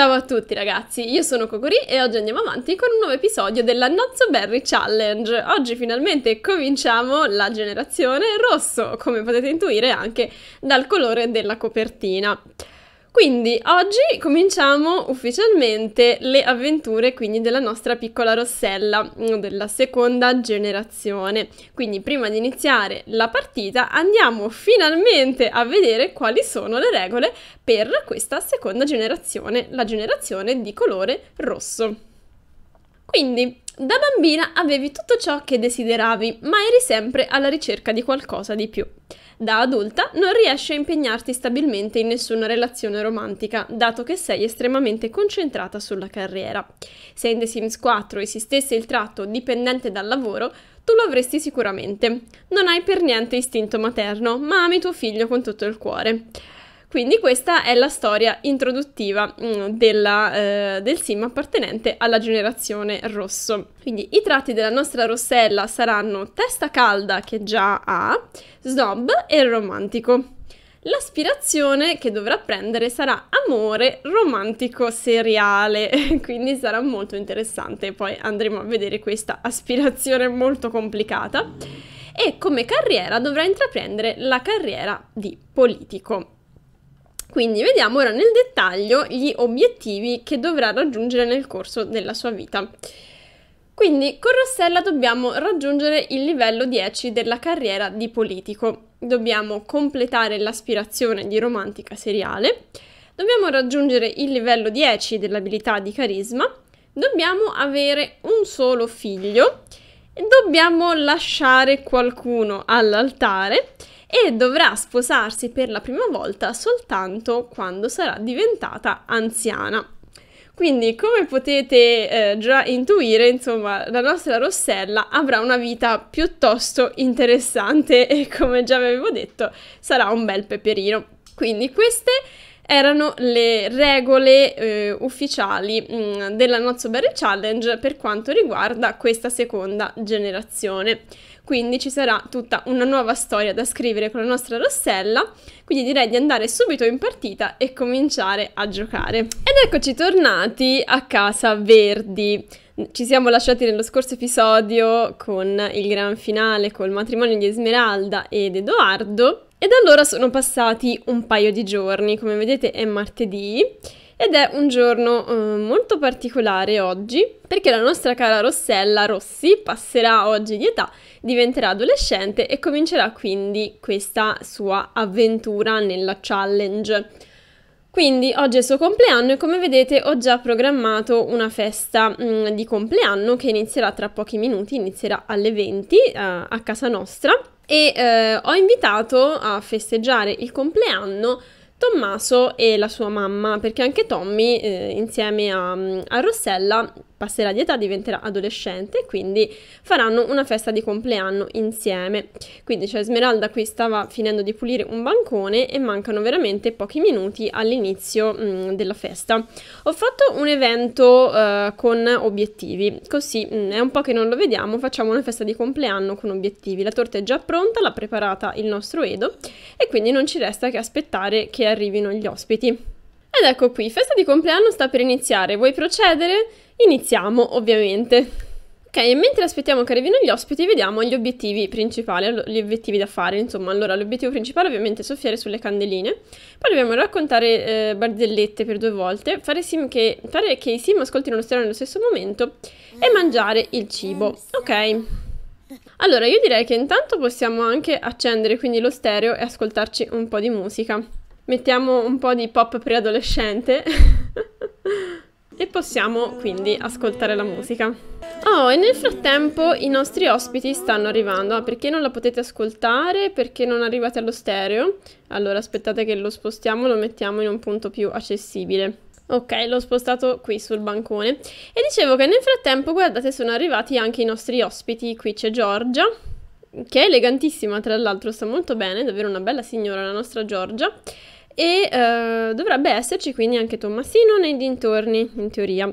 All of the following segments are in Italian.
Ciao a tutti ragazzi, io sono Cocorì e oggi andiamo avanti con un nuovo episodio della Not So Berry Challenge. Oggi finalmente cominciamo la generazione rosso, come potete intuire anche dal colore della copertina. Quindi oggi cominciamo ufficialmente le avventure quindi della nostra piccola Rossella mm, della seconda generazione. Quindi prima di iniziare la partita andiamo finalmente a vedere quali sono le regole per questa seconda generazione, la generazione di colore rosso. Quindi da bambina avevi tutto ciò che desideravi, ma eri sempre alla ricerca di qualcosa di più. Da adulta non riesci a impegnarti stabilmente in nessuna relazione romantica, dato che sei estremamente concentrata sulla carriera. Se in The Sims 4 esistesse il tratto dipendente dal lavoro, tu lo avresti sicuramente. Non hai per niente istinto materno, ma ami tuo figlio con tutto il cuore. Quindi questa è la storia introduttiva mm, della, eh, del sim appartenente alla generazione rosso. Quindi i tratti della nostra rossella saranno testa calda che già ha, snob e romantico. L'aspirazione che dovrà prendere sarà amore romantico seriale, quindi sarà molto interessante, poi andremo a vedere questa aspirazione molto complicata. E come carriera dovrà intraprendere la carriera di politico. Quindi vediamo ora nel dettaglio gli obiettivi che dovrà raggiungere nel corso della sua vita. Quindi con Rossella dobbiamo raggiungere il livello 10 della carriera di politico, dobbiamo completare l'aspirazione di romantica seriale, dobbiamo raggiungere il livello 10 dell'abilità di carisma, dobbiamo avere un solo figlio, dobbiamo lasciare qualcuno all'altare e dovrà sposarsi per la prima volta soltanto quando sarà diventata anziana. Quindi, come potete eh, già intuire, insomma, la nostra Rossella avrà una vita piuttosto interessante e, come già avevo detto, sarà un bel peperino. Quindi queste erano le regole eh, ufficiali mh, mm, della Nozzo Berry Challenge per quanto riguarda questa seconda generazione. Quindi ci sarà tutta una nuova storia da scrivere con la nostra Rossella, quindi direi di andare subito in partita e cominciare a giocare. Ed eccoci tornati a Casa Verdi. Ci siamo lasciati nello scorso episodio con il gran finale, col matrimonio di Esmeralda ed Edoardo. E da allora sono passati un paio di giorni, come vedete è martedì ed è un giorno eh, molto particolare oggi perché la nostra cara Rossella Rossi passerà oggi di età, diventerà adolescente e comincerà quindi questa sua avventura nella challenge. Quindi oggi è il suo compleanno e come vedete ho già programmato una festa mh, mm, di compleanno che inizierà tra pochi minuti, inizierà alle 20 uh, eh, a casa nostra e uh, ho invitato a festeggiare il compleanno Tommaso e la sua mamma perché anche Tommy eh, insieme a, mm, a Rossella passerà di età, diventerà adolescente e quindi faranno una festa di compleanno insieme. Quindi cioè Smeralda qui stava finendo di pulire un bancone e mancano veramente pochi minuti all'inizio mh, mm, della festa. Ho fatto un evento uh, con obiettivi, così mh, mm, è un po' che non lo vediamo, facciamo una festa di compleanno con obiettivi. La torta è già pronta, l'ha preparata il nostro Edo e quindi non ci resta che aspettare che arrivino gli ospiti. Ed ecco qui, festa di compleanno sta per iniziare, vuoi procedere? Iniziamo ovviamente. Ok, e mentre aspettiamo che arrivino gli ospiti, vediamo gli obiettivi principali, gli obiettivi da fare, insomma. Allora, l'obiettivo principale ovviamente è soffiare sulle candeline, poi dobbiamo raccontare eh, barzellette per due volte, fare, che, fare che i sim ascoltino lo stereo nello stesso momento e mangiare il cibo. Ok. Allora, io direi che intanto possiamo anche accendere quindi lo stereo e ascoltarci un po' di musica. Mettiamo un po' di pop preadolescente. e possiamo quindi ascoltare la musica. Oh, e nel frattempo i nostri ospiti stanno arrivando. Ah, perché non la potete ascoltare? Perché non arrivate allo stereo? Allora aspettate che lo spostiamo, lo mettiamo in un punto più accessibile. Ok, l'ho spostato qui sul bancone. E dicevo che nel frattempo, guardate, sono arrivati anche i nostri ospiti. Qui c'è Giorgia, che è elegantissima, tra l'altro sta molto bene, davvero una bella signora la nostra Giorgia e uh, dovrebbe esserci quindi anche Tommasino nei dintorni, in teoria.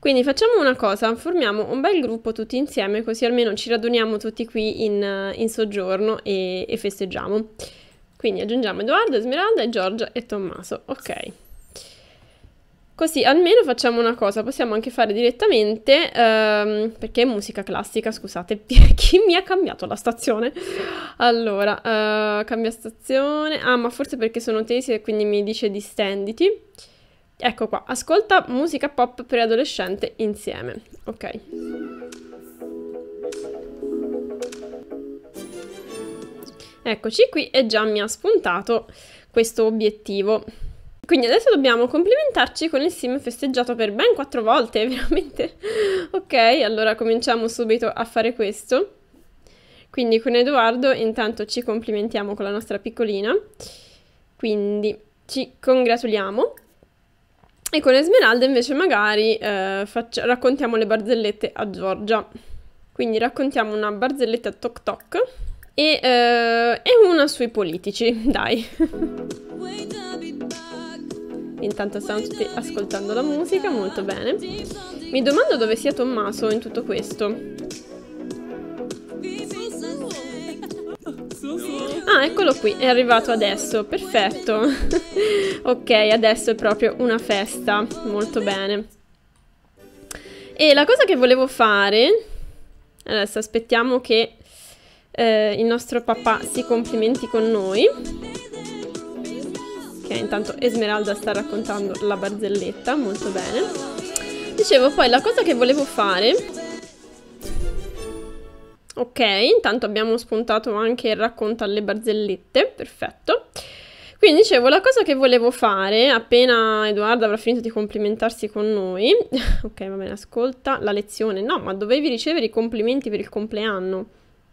Quindi facciamo una cosa, formiamo un bel gruppo tutti insieme, così almeno ci raduniamo tutti qui in, eh, in soggiorno e, e festeggiamo. Quindi aggiungiamo Edoardo, Esmeralda, Giorgia e Tommaso. Ok. Così almeno facciamo una cosa, possiamo anche fare direttamente, ehm, perché è musica classica, scusate, chi mi ha cambiato la stazione? Allora, eh, cambia stazione, ah ma forse perché sono tesi e quindi mi dice distenditi. Ecco qua, ascolta musica pop adolescente insieme, ok. Eccoci qui e già mi ha spuntato questo obiettivo. Quindi adesso dobbiamo complimentarci con il sim festeggiato per ben quattro volte, veramente. ok, allora cominciamo subito a fare questo. Quindi con Edoardo intanto ci complimentiamo con la nostra piccolina. Quindi ci congratuliamo. E con Esmeralda invece magari eh, faccia, raccontiamo le barzellette a Giorgia. Quindi raccontiamo una barzelletta Toc Toc e, eh, e una sui politici, dai. Intanto stanno tutti ascoltando la musica, molto bene. Mi domando dove sia Tommaso in tutto questo. Ah, eccolo qui, è arrivato adesso, perfetto. ok, adesso è proprio una festa, molto bene. E la cosa che volevo fare... Adesso aspettiamo che eh, il nostro papà si complimenti con noi. Ok, intanto Esmeralda sta raccontando la barzelletta, molto bene. Dicevo poi la cosa che volevo fare... Ok, intanto abbiamo spuntato anche il racconto alle barzellette, perfetto. Quindi dicevo, la cosa che volevo fare, appena Edoardo avrà finito di complimentarsi con noi, ok va bene, ascolta la lezione, no, ma dovevi ricevere i complimenti per il compleanno.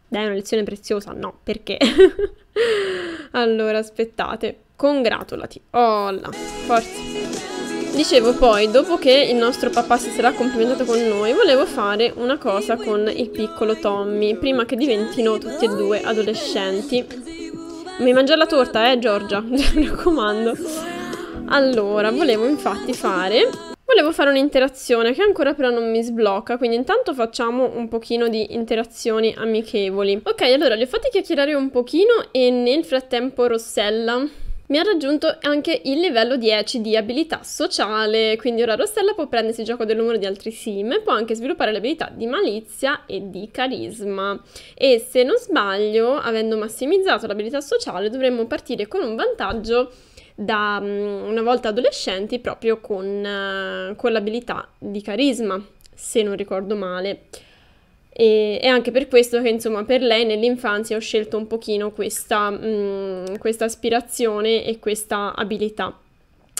Dai, è una lezione preziosa, no, perché? allora, aspettate. Congratulati. Oh là, forza. Dicevo poi, dopo che il nostro papà si sarà complimentato con noi, volevo fare una cosa con il piccolo Tommy, prima che diventino tutti e due adolescenti. Mi mangia la torta, eh Giorgia, mi raccomando. Allora, volevo infatti fare... Volevo fare un'interazione che ancora però non mi sblocca, quindi intanto facciamo un pochino di interazioni amichevoli. Ok, allora li ho fatti chiacchierare un pochino e nel frattempo Rossella mi ha raggiunto anche il livello 10 di abilità sociale, quindi ora Rossella può prendersi il gioco del numero di altri sim e può anche sviluppare le abilità di malizia e di carisma. E se non sbaglio, avendo massimizzato l'abilità sociale, dovremmo partire con un vantaggio da mm, una volta adolescenti proprio con, eh, con l'abilità di carisma, se non ricordo male. E, è anche per questo che, insomma, per lei nell'infanzia ho scelto un pochino questa, mh, mm, questa aspirazione e questa abilità.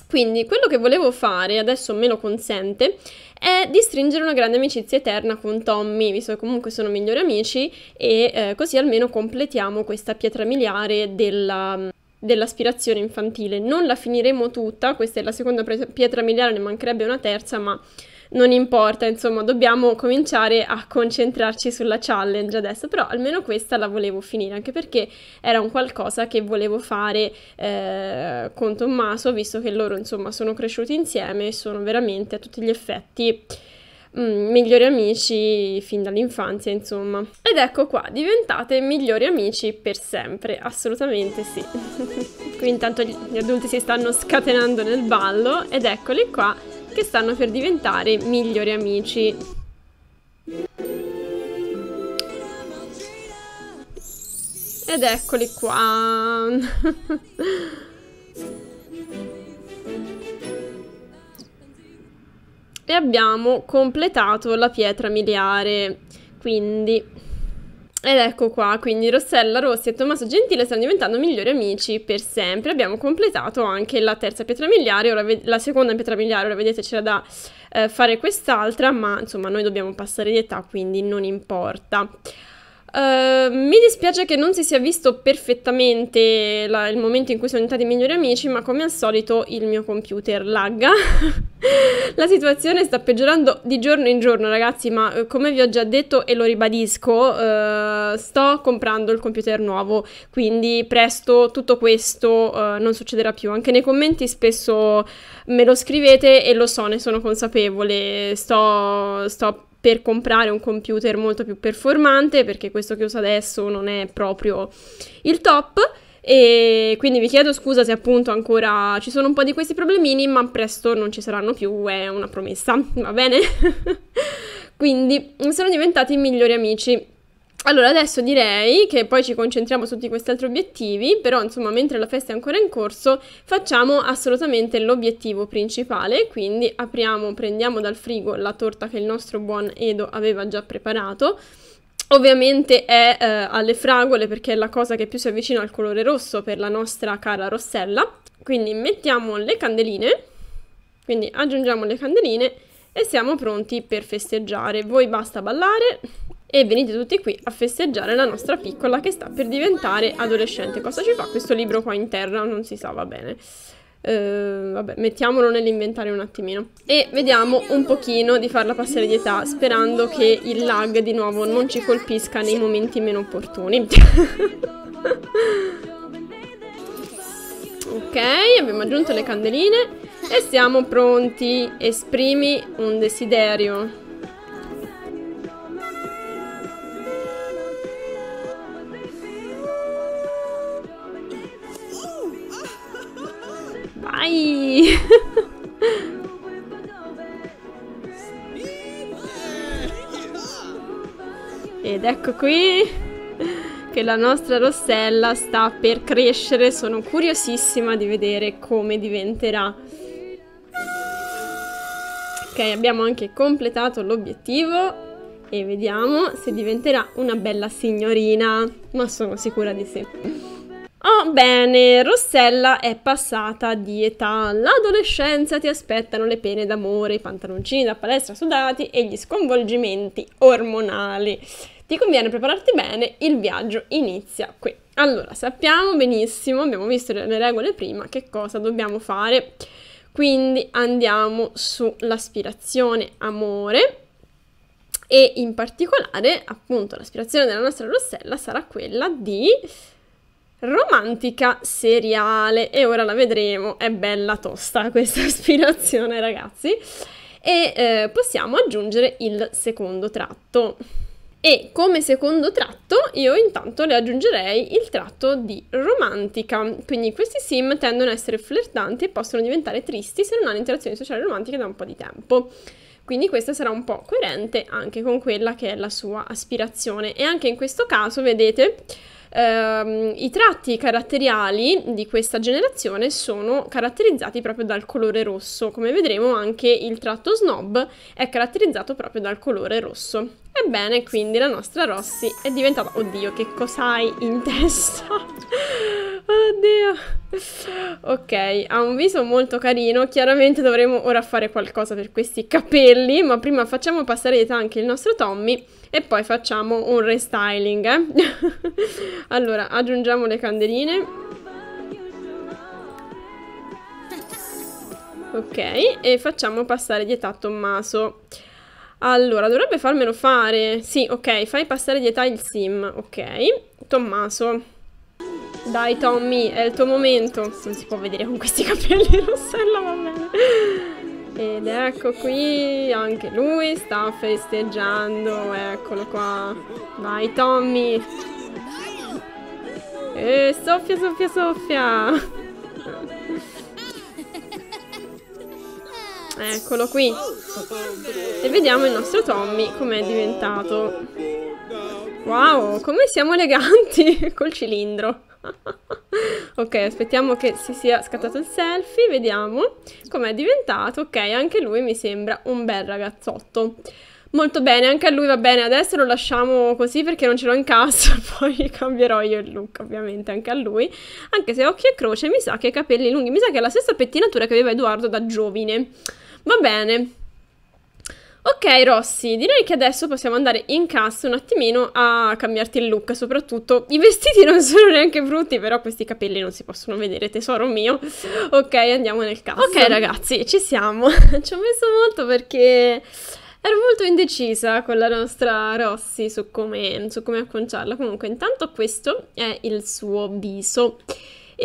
Quindi quello che volevo fare, adesso me lo consente, è di stringere una grande amicizia eterna con Tommy, visto che comunque sono migliori amici e eh, così almeno completiamo questa pietra miliare della, mm, dell'aspirazione infantile. Non la finiremo tutta, questa è la seconda pietra miliare, ne mancherebbe una terza, ma non importa, insomma, dobbiamo cominciare a concentrarci sulla challenge adesso, però almeno questa la volevo finire, anche perché era un qualcosa che volevo fare eh, con Tommaso, visto che loro, insomma, sono cresciuti insieme e sono veramente a tutti gli effetti mm, migliori amici fin dall'infanzia, insomma. Ed ecco qua, diventate migliori amici per sempre, assolutamente sì. Qui intanto gli adulti si stanno scatenando nel ballo ed eccoli qua che stanno per diventare migliori amici. Ed eccoli qua. e abbiamo completato la pietra miliare. Quindi ed ecco qua, quindi Rossella Rossi e Tommaso Gentile stanno diventando migliori amici per sempre. Abbiamo completato anche la terza pietra miliare, ora la seconda pietra miliare, ora vedete c'era da eh, fare quest'altra, ma insomma noi dobbiamo passare di età, quindi non importa. Uh, mi dispiace che non si sia visto perfettamente la, il momento in cui sono diventati migliori amici, ma come al solito il mio computer lagga. la situazione sta peggiorando di giorno in giorno, ragazzi, ma eh, come vi ho già detto e lo ribadisco, uh, sto comprando il computer nuovo, quindi presto tutto questo uh, non succederà più. Anche nei commenti spesso me lo scrivete e lo so, ne sono consapevole, sto, sto per comprare un computer molto più performante perché questo che uso adesso non è proprio il top e quindi vi chiedo scusa se appunto ancora ci sono un po' di questi problemini ma presto non ci saranno più, è una promessa, va bene? quindi sono diventati migliori amici allora, adesso direi che poi ci concentriamo su tutti questi altri obiettivi, però insomma, mentre la festa è ancora in corso, facciamo assolutamente l'obiettivo principale, quindi apriamo, prendiamo dal frigo la torta che il nostro buon Edo aveva già preparato. Ovviamente è eh, alle fragole perché è la cosa che più si avvicina al colore rosso per la nostra cara Rossella. Quindi mettiamo le candeline, quindi aggiungiamo le candeline e siamo pronti per festeggiare. Voi basta ballare, e venite tutti qui a festeggiare la nostra piccola che sta per diventare adolescente. Cosa ci fa questo libro qua in terra? Non si sa, va bene. Uh, vabbè, mettiamolo nell'inventario un attimino e vediamo un pochino di farla passare di età sperando che il lag di nuovo non ci colpisca nei momenti meno opportuni. ok, abbiamo aggiunto le candeline e siamo pronti. Esprimi un desiderio. Vai! Ed ecco qui che la nostra rossella sta per crescere. Sono curiosissima di vedere come diventerà. Ok, abbiamo anche completato l'obiettivo e vediamo se diventerà una bella signorina, ma sono sicura di sì. Ah, bene, Rossella è passata di età. L'adolescenza ti aspettano le pene d'amore, i pantaloncini da palestra sudati e gli sconvolgimenti ormonali. Ti conviene prepararti bene, il viaggio inizia qui. Allora, sappiamo benissimo, abbiamo visto le regole prima, che cosa dobbiamo fare. Quindi andiamo sull'aspirazione amore e in particolare, appunto, l'aspirazione della nostra Rossella sarà quella di romantica seriale e ora la vedremo, è bella tosta questa aspirazione ragazzi e eh, possiamo aggiungere il secondo tratto e come secondo tratto io intanto le aggiungerei il tratto di romantica, quindi questi sim tendono a essere flirtanti e possono diventare tristi se non hanno interazioni sociali romantiche da un po' di tempo. Quindi questa sarà un po' coerente anche con quella che è la sua aspirazione e anche in questo caso vedete ehm, i tratti caratteriali di questa generazione sono caratterizzati proprio dal colore rosso. Come vedremo anche il tratto snob è caratterizzato proprio dal colore rosso. Ebbene, quindi la nostra Rossi è diventata... Oddio, che cos'hai in testa? Oddio. Ok, ha un viso molto carino. Chiaramente dovremo ora fare qualcosa per questi capelli, ma prima facciamo passare di età anche il nostro Tommy e poi facciamo un restyling eh? allora aggiungiamo le candeline ok e facciamo passare di età Tommaso allora dovrebbe farmelo fare sì ok fai passare di età il sim ok Tommaso dai Tommy è il tuo momento non si può vedere con questi capelli rossella va bene ed ecco qui anche lui sta festeggiando, eccolo qua. Vai Tommy! E soffia, soffia, soffia! Eccolo qui. E vediamo il nostro Tommy com'è diventato. Wow, come siamo eleganti col cilindro. ok, aspettiamo che si sia scattato il selfie, vediamo com'è diventato. Ok, anche lui mi sembra un bel ragazzotto. Molto bene, anche a lui va bene. Adesso lo lasciamo così perché non ce l'ho in casa, poi cambierò io il look ovviamente anche a lui. Anche se occhi e croce, mi sa che ha i capelli lunghi, mi sa che è la stessa pettinatura che aveva Edoardo da giovine. Va bene, Ok Rossi, direi che adesso possiamo andare in cassa un attimino a cambiarti il look, soprattutto i vestiti non sono neanche brutti, però questi capelli non si possono vedere, tesoro mio. Ok, andiamo nel cassa. Ok ragazzi, ci siamo. ci ho messo molto perché ero molto indecisa con la nostra Rossi su come, su come acconciarla. Comunque, intanto questo è il suo viso.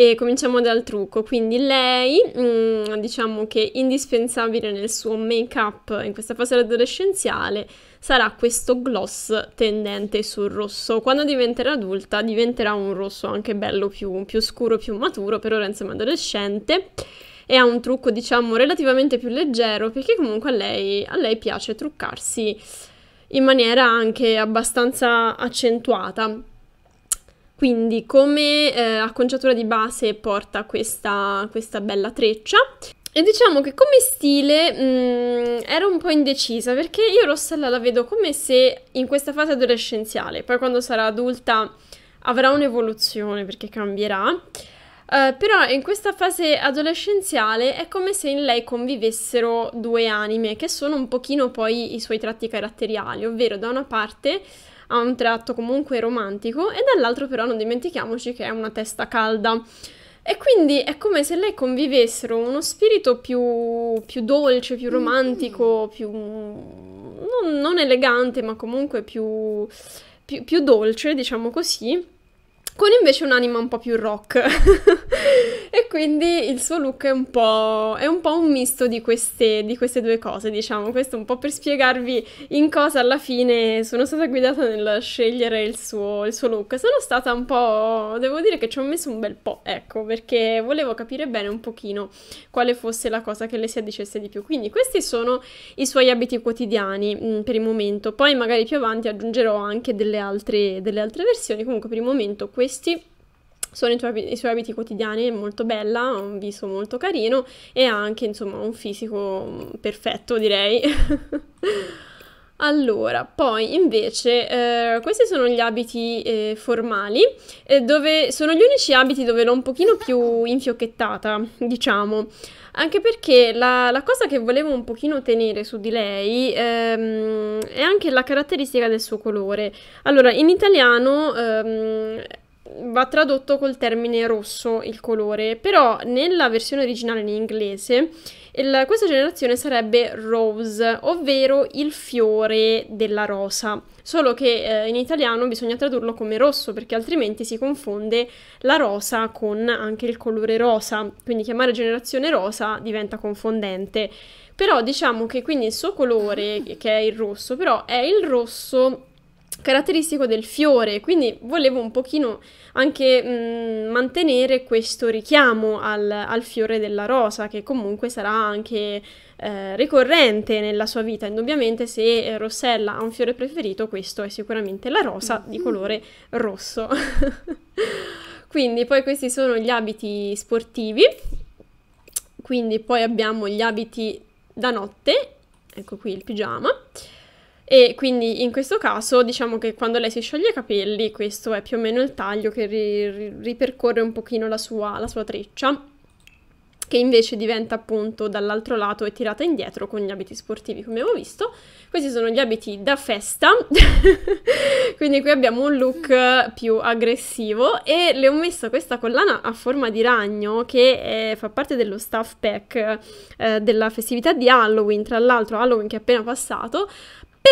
E cominciamo dal trucco, quindi lei mh, mm, diciamo che indispensabile nel suo make up in questa fase adolescenziale sarà questo gloss tendente sul rosso. Quando diventerà adulta diventerà un rosso anche bello più, più scuro, più maturo, per ora insomma adolescente e ha un trucco diciamo relativamente più leggero perché comunque a lei, a lei piace truccarsi in maniera anche abbastanza accentuata quindi come eh, acconciatura di base porta questa, questa bella treccia. E diciamo che come stile mh, mm, ero un po' indecisa perché io Rossella la vedo come se in questa fase adolescenziale, poi quando sarà adulta avrà un'evoluzione perché cambierà, uh, però in questa fase adolescenziale è come se in lei convivessero due anime che sono un pochino poi i suoi tratti caratteriali, ovvero da una parte ha un tratto comunque romantico e dall'altro però non dimentichiamoci che è una testa calda. E quindi è come se lei convivessero uno spirito più, più dolce, più romantico, mm-hmm. più... non, non elegante, ma comunque più, più, più dolce, diciamo così, con invece un'anima un po' più rock. e quindi il suo look è un po', è un, po un misto di queste, di queste, due cose, diciamo. Questo un po' per spiegarvi in cosa alla fine sono stata guidata nel scegliere il suo, il suo look. Sono stata un po'... devo dire che ci ho messo un bel po', ecco, perché volevo capire bene un pochino quale fosse la cosa che le si addicesse di più. Quindi questi sono i suoi abiti quotidiani mh, mm, per il momento. Poi magari più avanti aggiungerò anche delle altre, delle altre versioni. Comunque per il momento questo questi sono i, tuoi, i, suoi abiti quotidiani, è molto bella, ha un viso molto carino e ha anche insomma un fisico mm, perfetto direi. Allora, poi invece eh, questi sono gli abiti eh, formali, eh, dove sono gli unici abiti dove l'ho un pochino più infiocchettata, diciamo, anche perché la, la cosa che volevo un pochino tenere su di lei ehm, è anche la caratteristica del suo colore. Allora, in italiano ehm, va tradotto col termine rosso il colore, però nella versione originale in inglese il, questa generazione sarebbe rose, ovvero il fiore della rosa, solo che eh, in italiano bisogna tradurlo come rosso perché altrimenti si confonde la rosa con anche il colore rosa, quindi chiamare generazione rosa diventa confondente. Però diciamo che quindi il suo colore, che è il rosso, però è il rosso caratteristico del fiore, quindi volevo un pochino anche mh, mm, mantenere questo richiamo al, al, fiore della rosa che comunque sarà anche eh, ricorrente nella sua vita, indubbiamente se eh, Rossella ha un fiore preferito questo è sicuramente la rosa di mm-hmm. colore rosso. quindi poi questi sono gli abiti sportivi, quindi poi abbiamo gli abiti da notte, ecco qui il pigiama. E quindi in questo caso diciamo che quando lei si scioglie i capelli, questo è più o meno il taglio che ri- ripercorre un pochino la sua, la sua treccia, che invece diventa appunto dall'altro lato e tirata indietro con gli abiti sportivi come abbiamo visto. Questi sono gli abiti da festa, quindi qui abbiamo un look più aggressivo e le ho messo questa collana a forma di ragno che è, eh, fa parte dello staff pack eh, della festività di Halloween, tra l'altro Halloween che è appena passato,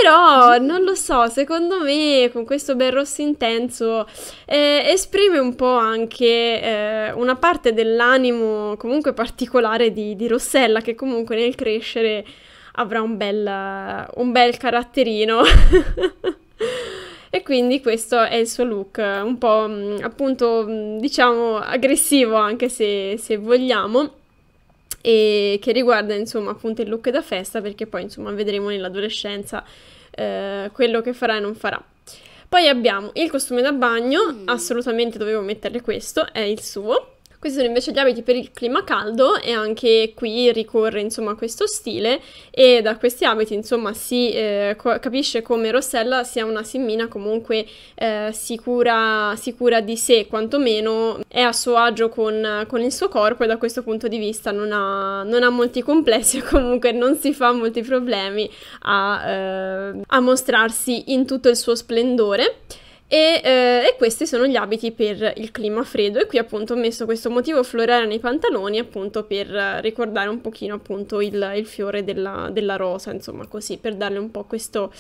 però non lo so, secondo me con questo bel rosso intenso eh, esprime un po' anche eh, una parte dell'animo comunque particolare di, di, Rossella che comunque nel crescere avrà un bel, un bel caratterino. e quindi questo è il suo look, un po' mm, appunto mm, diciamo aggressivo anche se, se vogliamo e che riguarda insomma appunto il look da festa perché poi insomma vedremo nell'adolescenza eh, quello che farà e non farà. Poi abbiamo il costume da bagno, mm. assolutamente dovevo metterle questo, è il suo. Questi sono invece gli abiti per il clima caldo e anche qui ricorre insomma questo stile e da questi abiti insomma si eh, co- capisce come Rossella sia una simmina comunque eh, sicura, sicura, di sé, quantomeno è a suo agio con, con, il suo corpo e da questo punto di vista non ha, non ha molti complessi o comunque non si fa molti problemi a, eh, a mostrarsi in tutto il suo splendore. E, eh, e, questi sono gli abiti per il clima freddo e qui appunto ho messo questo motivo floreale nei pantaloni appunto per eh, ricordare un pochino appunto il, il fiore della, della, rosa insomma così per darle un po' questo,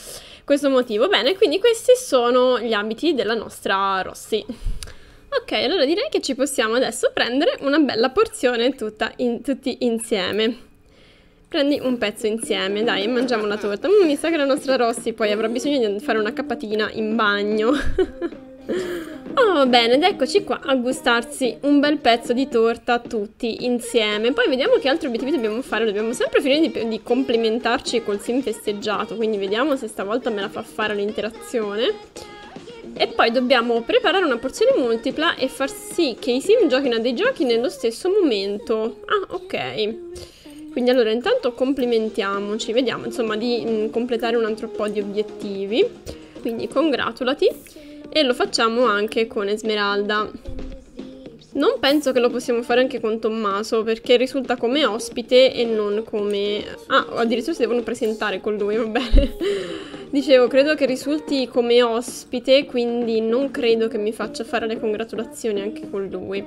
questo motivo bene quindi questi sono gli abiti della nostra Rossi ok allora direi che ci possiamo adesso prendere una bella porzione tutta in, tutti insieme prendi un pezzo insieme, dai, e mangiamo la torta. Mm, mi sa che la nostra Rossi poi avrà bisogno di fare una capatina in bagno. Oh, bene, ed eccoci qua a gustarsi un bel pezzo di torta tutti insieme. Poi vediamo che altri obiettivi dobbiamo fare. Dobbiamo sempre finire di, di complimentarci col sim festeggiato, quindi vediamo se stavolta me la fa fare l'interazione. E poi dobbiamo preparare una porzione multipla e far sì che i sim giochino a dei giochi nello stesso momento. Ah, ok. Quindi allora intanto complimentiamoci, vediamo insomma di mh, mm, completare un altro po' di obiettivi. Quindi congratulati e lo facciamo anche con Esmeralda. Non penso che lo possiamo fare anche con Tommaso perché risulta come ospite e non come... Ah, addirittura si devono presentare con lui, va bene. Dicevo, credo che risulti come ospite, quindi non credo che mi faccia fare le congratulazioni anche con lui.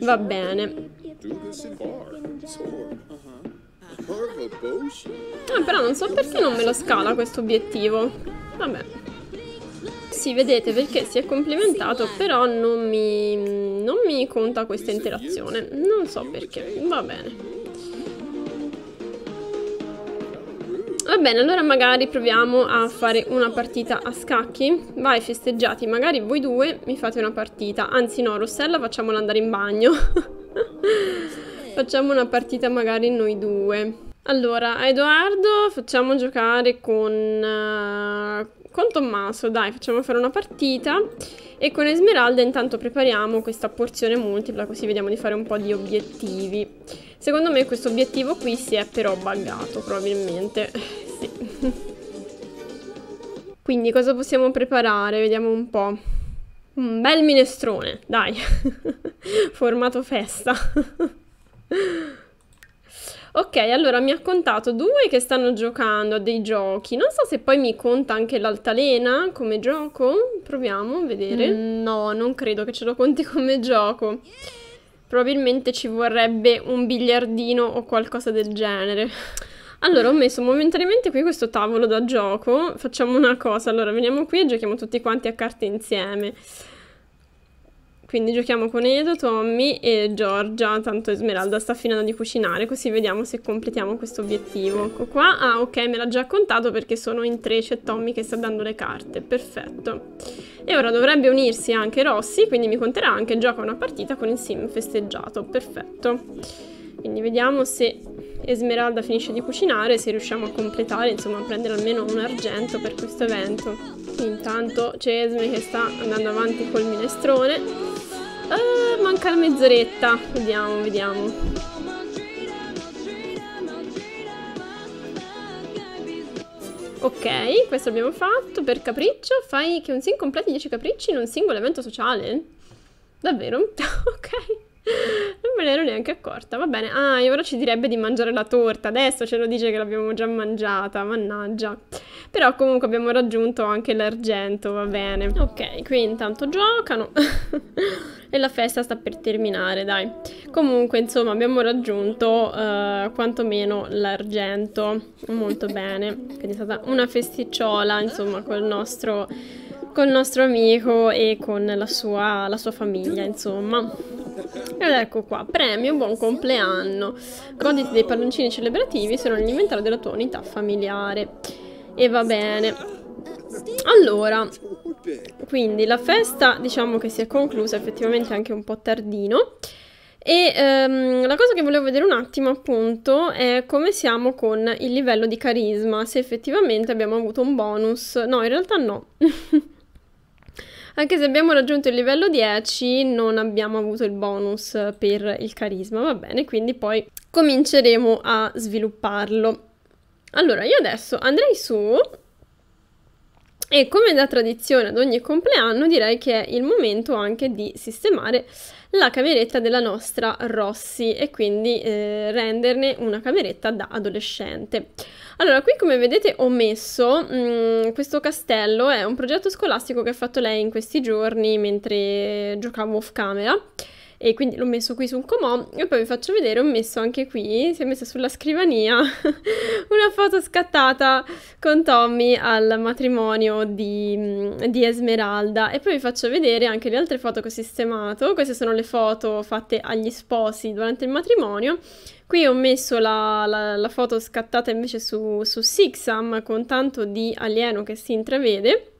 Va bene do this in bar. Score. Carve a Ah, però non so perché non me lo scala questo obiettivo. Vabbè. Sì, vedete, perché si è complimentato, però non mi, non mi conta questa interazione. Non so perché. Va bene. Va bene, allora magari proviamo a fare una partita a scacchi. Vai, festeggiati, magari voi due mi fate una partita. Anzi no, Rossella facciamola andare in bagno. Facciamo una partita magari noi due. Allora, Edoardo facciamo giocare con, uh, con Tommaso, dai, facciamo fare una partita. E con Esmeralda intanto prepariamo questa porzione multipla, così vediamo di fare un po' di obiettivi. Secondo me questo obiettivo qui si è però buggato, probabilmente. sì. Quindi cosa possiamo preparare? Vediamo un po'. Un bel minestrone, dai. Formato festa. ok, allora mi ha contato due che stanno giocando a dei giochi. Non so se poi mi conta anche l'altalena come gioco. Proviamo a vedere. Mm. No, non credo che ce lo conti come gioco. Probabilmente ci vorrebbe un biliardino o qualcosa del genere. Allora, ho messo momentaneamente qui questo tavolo da gioco. Facciamo una cosa, allora veniamo qui e giochiamo tutti quanti a carte insieme. Quindi giochiamo con Edo, Tommy e Giorgia, tanto Esmeralda sta finendo di cucinare, così vediamo se completiamo questo obiettivo. Ecco qua, ah ok, me l'ha già contato perché sono in tre, c'è Tommy che sta dando le carte, perfetto. E ora dovrebbe unirsi anche Rossi, quindi mi conterà anche gioca una partita con il sim festeggiato, perfetto. Quindi vediamo se Esmeralda finisce di cucinare se riusciamo a completare, insomma a prendere almeno un argento per questo evento. Intanto c'è Esme che sta andando avanti col minestrone. Eh, manca la mezz'oretta, vediamo, vediamo. Ok, questo abbiamo fatto. Per capriccio fai che un sin completi 10 capricci in un singolo evento sociale? Davvero? ok non me ne ero neanche accorta. Va bene. Ah, e ora ci direbbe di mangiare la torta. Adesso ce lo dice che l'abbiamo già mangiata. Mannaggia. Però comunque abbiamo raggiunto anche l'argento, va bene. Ok, qui intanto giocano. e la festa sta per terminare, dai. Comunque, insomma, abbiamo raggiunto eh, quantomeno l'argento. Molto bene. Quindi è stata una festicciola, insomma, col nostro col nostro amico e con la sua, la sua famiglia, insomma. Ed ecco qua, premio, buon compleanno. Goditi dei palloncini celebrativi, se non l'inventario della tua unità familiare. E va bene. Allora, quindi la festa diciamo che si è conclusa effettivamente anche un po' tardino. E ehm, la cosa che volevo vedere un attimo appunto è come siamo con il livello di carisma, se effettivamente abbiamo avuto un bonus. No, in realtà no. Anche se abbiamo raggiunto il livello 10 non abbiamo avuto il bonus per il carisma, va bene, quindi poi cominceremo a svilupparlo. Allora, io adesso andrei su e come da tradizione ad ogni compleanno direi che è il momento anche di sistemare la cameretta della nostra Rossi e quindi eh, renderne una cameretta da adolescente. Allora, qui come vedete ho messo mh, mm, questo castello, è un progetto scolastico che ha fatto lei in questi giorni mentre giocavo off camera e quindi l'ho messo qui su un comò e poi vi faccio vedere, ho messo anche qui, si è messa sulla scrivania una foto scattata con Tommy al matrimonio di, mm, di, Esmeralda e poi vi faccio vedere anche le altre foto che ho sistemato, queste sono le foto fatte agli sposi durante il matrimonio Qui ho messo la, la, la foto scattata invece su, su Sixam con tanto di alieno che si intravede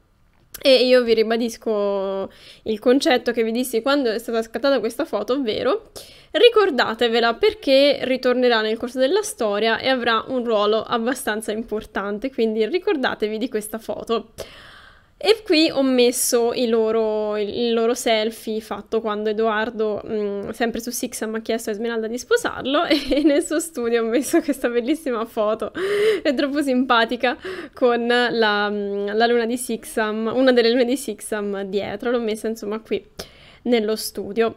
e io vi ribadisco il concetto che vi dissi quando è stata scattata questa foto, ovvero ricordatevela perché ritornerà nel corso della storia e avrà un ruolo abbastanza importante, quindi ricordatevi di questa foto. E qui ho messo loro, il loro selfie fatto quando Edoardo, mh, mm, sempre su Sixam, ha chiesto a Esmeralda di sposarlo e nel suo studio ho messo questa bellissima foto, è troppo simpatica, con la, mm, la luna di Sixam, una delle lune di Sixam dietro, l'ho messa insomma qui nello studio.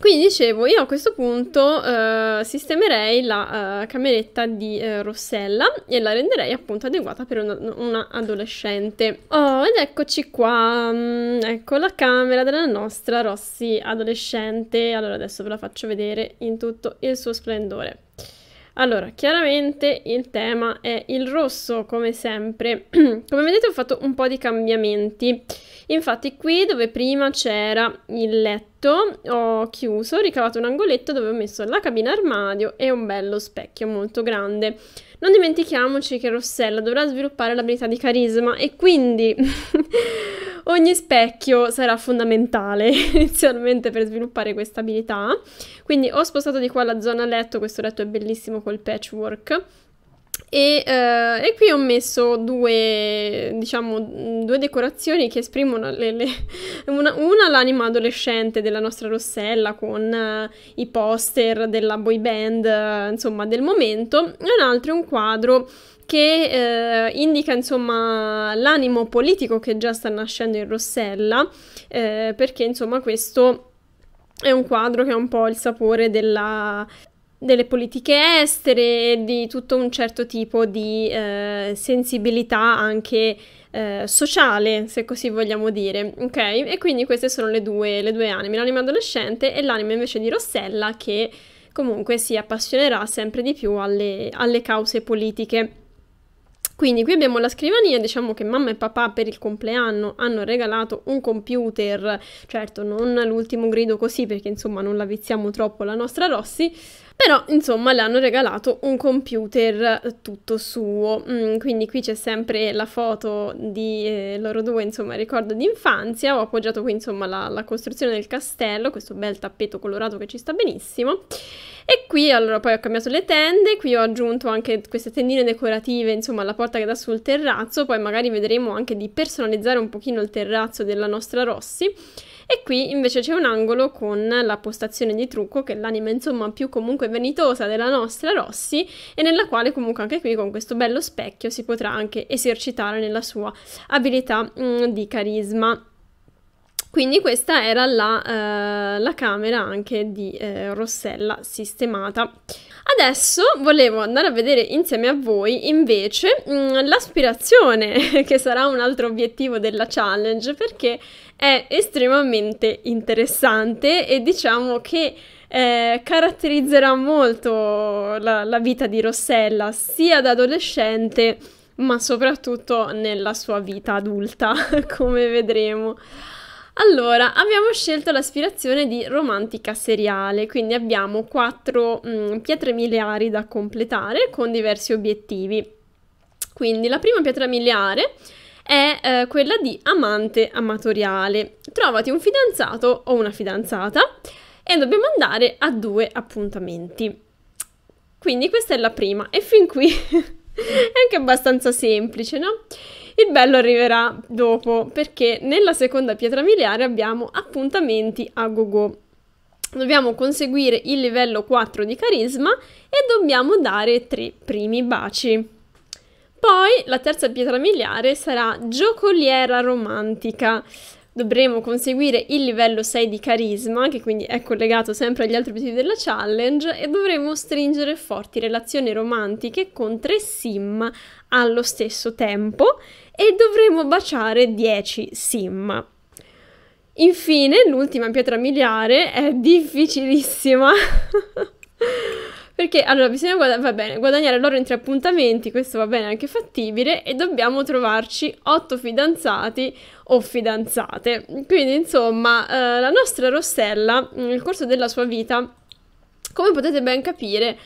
Quindi dicevo, io a questo punto eh, sistemerei la eh, cameretta di eh, Rossella e la renderei appunto adeguata per una, una adolescente. Oh, ed eccoci qua, mm, ecco la camera della nostra Rossi adolescente. Allora adesso ve la faccio vedere in tutto il suo splendore. Allora, chiaramente il tema è il rosso, come sempre. come vedete ho fatto un po' di cambiamenti. Infatti qui dove prima c'era il letto ho chiuso, ho ricavato un angoletto dove ho messo la cabina armadio e un bello specchio molto grande. Non dimentichiamoci che Rossella dovrà sviluppare l'abilità di carisma e quindi ogni specchio sarà fondamentale inizialmente per sviluppare questa abilità. Quindi ho spostato di qua la zona letto, questo letto è bellissimo col patchwork e, eh, e, qui ho messo due, diciamo, due decorazioni che esprimono le, le, una, una, l'anima adolescente della nostra Rossella con uh, i poster della boy band, uh, insomma, del momento, e un altro è un quadro che eh, indica insomma l'animo politico che già sta nascendo in Rossella, eh, perché insomma questo è un quadro che ha un po' il sapore della delle politiche estere, di tutto un certo tipo di eh, sensibilità anche eh, sociale, se così vogliamo dire, ok? E quindi queste sono le due, le due anime, l'anima adolescente e l'anima invece di Rossella che comunque si appassionerà sempre di più alle, alle cause politiche. Quindi qui abbiamo la scrivania, diciamo che mamma e papà per il compleanno hanno regalato un computer, certo non l'ultimo grido così perché insomma non la viziamo troppo la nostra Rossi, però, insomma, le hanno regalato un computer eh, tutto suo. Mm, quindi qui c'è sempre la foto di eh, loro due, insomma, ricordo di infanzia. Ho appoggiato qui, insomma, la, la costruzione del castello, questo bel tappeto colorato che ci sta benissimo. E qui allora poi ho cambiato le tende, qui ho aggiunto anche queste tendine decorative, insomma, alla porta che dà sul terrazzo, poi magari vedremo anche di personalizzare un pochino il terrazzo della nostra Rossi. E qui invece c'è un angolo con la postazione di trucco, che è l'anima insomma più comunque venitosa della nostra Rossi, e nella quale comunque anche qui con questo bello specchio si potrà anche esercitare nella sua abilità mh, mm, di carisma. Quindi questa era la, eh, la camera anche di eh, Rossella sistemata. Adesso volevo andare a vedere insieme a voi invece mm, l'aspirazione, che sarà un altro obiettivo della challenge, perché è estremamente interessante e diciamo che eh, caratterizzerà molto la, la vita di Rossella sia da adolescente ma soprattutto nella sua vita adulta, come vedremo. Allora, abbiamo scelto l'aspirazione di romantica seriale, quindi abbiamo quattro mh, mm, pietre miliari da completare con diversi obiettivi. Quindi la prima pietra miliare è eh, quella di amante amatoriale. Trovati un fidanzato o una fidanzata e dobbiamo andare a due appuntamenti. Quindi questa è la prima e fin qui è anche abbastanza semplice, no? Il bello arriverà dopo perché nella seconda pietra miliare abbiamo appuntamenti a gogo. Dobbiamo conseguire il livello 4 di carisma e dobbiamo dare tre primi baci. Poi la terza pietra miliare sarà giocoliera romantica. Dovremo conseguire il livello 6 di carisma, che quindi è collegato sempre agli altri obiettivi della challenge, e dovremo stringere forti relazioni romantiche con tre sim allo stesso tempo e dovremo baciare 10 sim. Infine, l'ultima pietra miliare è difficilissima. Perché allora bisogna guada- va bene, guadagnare l'oro in tre appuntamenti, questo va bene, anche fattibile, e dobbiamo trovarci otto fidanzati o fidanzate. Quindi insomma eh, la nostra Rossella nel corso della sua vita, come potete ben capire,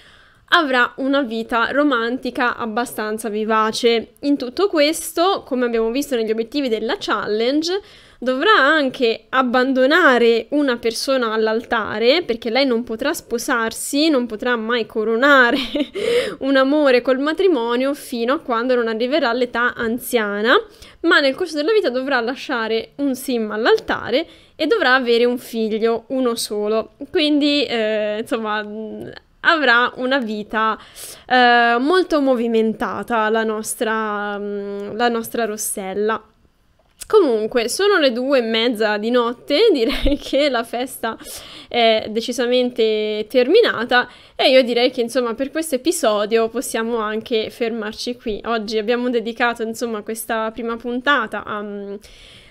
avrà una vita romantica abbastanza vivace. In tutto questo, come abbiamo visto negli obiettivi della challenge, dovrà anche abbandonare una persona all'altare perché lei non potrà sposarsi, non potrà mai coronare un amore col matrimonio fino a quando non arriverà all'età anziana, ma nel corso della vita dovrà lasciare un sim all'altare e dovrà avere un figlio, uno solo. Quindi, eh, insomma, mm, avrà una vita eh, molto movimentata la nostra, mm, la nostra Rossella. Comunque, sono le due e mezza di notte, direi che la festa è decisamente terminata e io direi che insomma per questo episodio possiamo anche fermarci qui. Oggi abbiamo dedicato insomma questa prima puntata a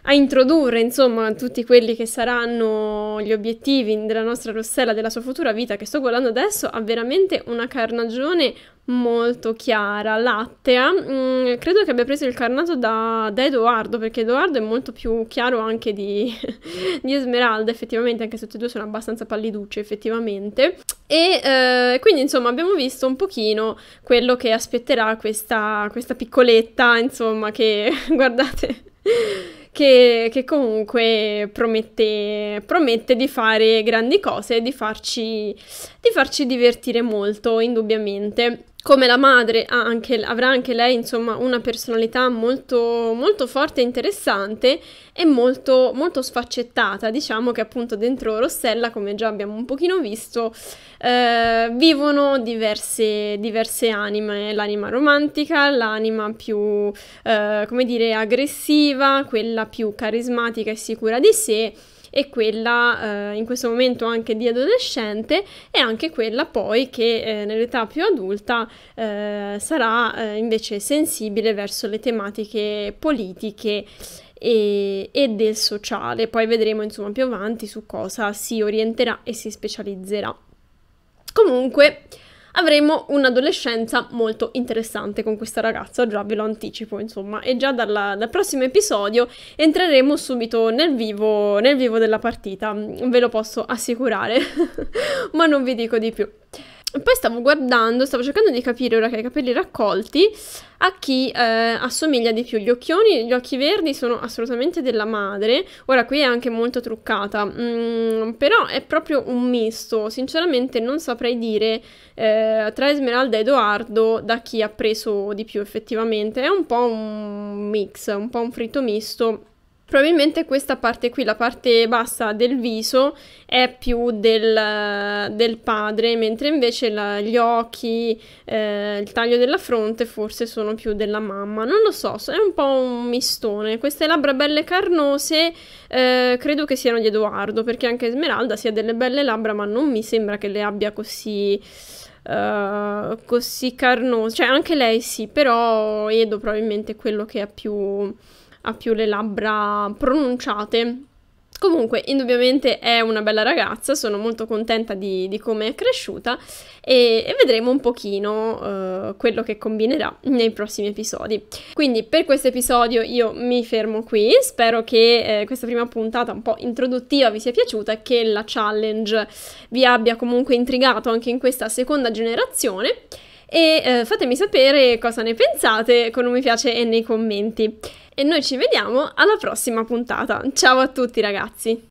a introdurre, insomma, tutti quelli che saranno gli obiettivi della nostra Rossella, della sua futura vita che sto guardando adesso, ha veramente una carnagione molto chiara, lattea. Mm, credo che abbia preso il carnato da, da, Edoardo, perché Edoardo è molto più chiaro anche di, di Esmeralda, effettivamente, anche se tutti e due sono abbastanza palliducce, effettivamente. E eh, quindi, insomma, abbiamo visto un pochino quello che aspetterà questa, questa piccoletta, insomma, che guardate che, che comunque promette, promette, di fare grandi cose e di farci, di farci divertire molto, indubbiamente come la madre anche, avrà anche lei insomma una personalità molto, molto forte e interessante e molto, molto, sfaccettata diciamo che appunto dentro Rossella come già abbiamo un pochino visto eh, vivono diverse, diverse, anime l'anima romantica l'anima più eh, come dire aggressiva quella più carismatica e sicura di sé e quella eh, in questo momento anche di adolescente e anche quella poi che eh, nell'età più adulta eh, sarà eh, invece sensibile verso le tematiche politiche e, e, del sociale. Poi vedremo insomma più avanti su cosa si orienterà e si specializzerà. Comunque, avremo un'adolescenza molto interessante con questa ragazza, già ve lo anticipo insomma, e già dalla, dal prossimo episodio entreremo subito nel vivo, nel vivo della partita, ve lo posso assicurare, ma non vi dico di più. Poi stavo guardando, stavo cercando di capire, ora che hai i capelli raccolti, a chi eh, assomiglia di più. Gli occhioni, gli occhi verdi sono assolutamente della madre. Ora qui è anche molto truccata, mm, però è proprio un misto. Sinceramente non saprei dire eh, tra Esmeralda e Edoardo da chi ha preso di più effettivamente. È un po' un mix, un po' un fritto misto Probabilmente questa parte qui, la parte bassa del viso, è più del, del padre, mentre invece la, gli occhi, eh, il taglio della fronte forse sono più della mamma. Non lo so, è un po' un mistone. Queste labbra belle carnose eh, credo che siano di Edoardo, perché anche Esmeralda si ha delle belle labbra, ma non mi sembra che le abbia così... Uh, così carnose, cioè anche lei sì, però Edo probabilmente è quello che ha più ha più le labbra pronunciate. Comunque, indubbiamente è una bella ragazza, sono molto contenta di, di come è cresciuta e, e, vedremo un pochino uh, quello che combinerà nei prossimi episodi. Quindi per questo episodio io mi fermo qui, spero che eh, questa prima puntata un po' introduttiva vi sia piaciuta e che la challenge vi abbia comunque intrigato anche in questa seconda generazione e eh, fatemi sapere cosa ne pensate con un mi piace e nei commenti. E noi ci vediamo alla prossima puntata. Ciao a tutti ragazzi!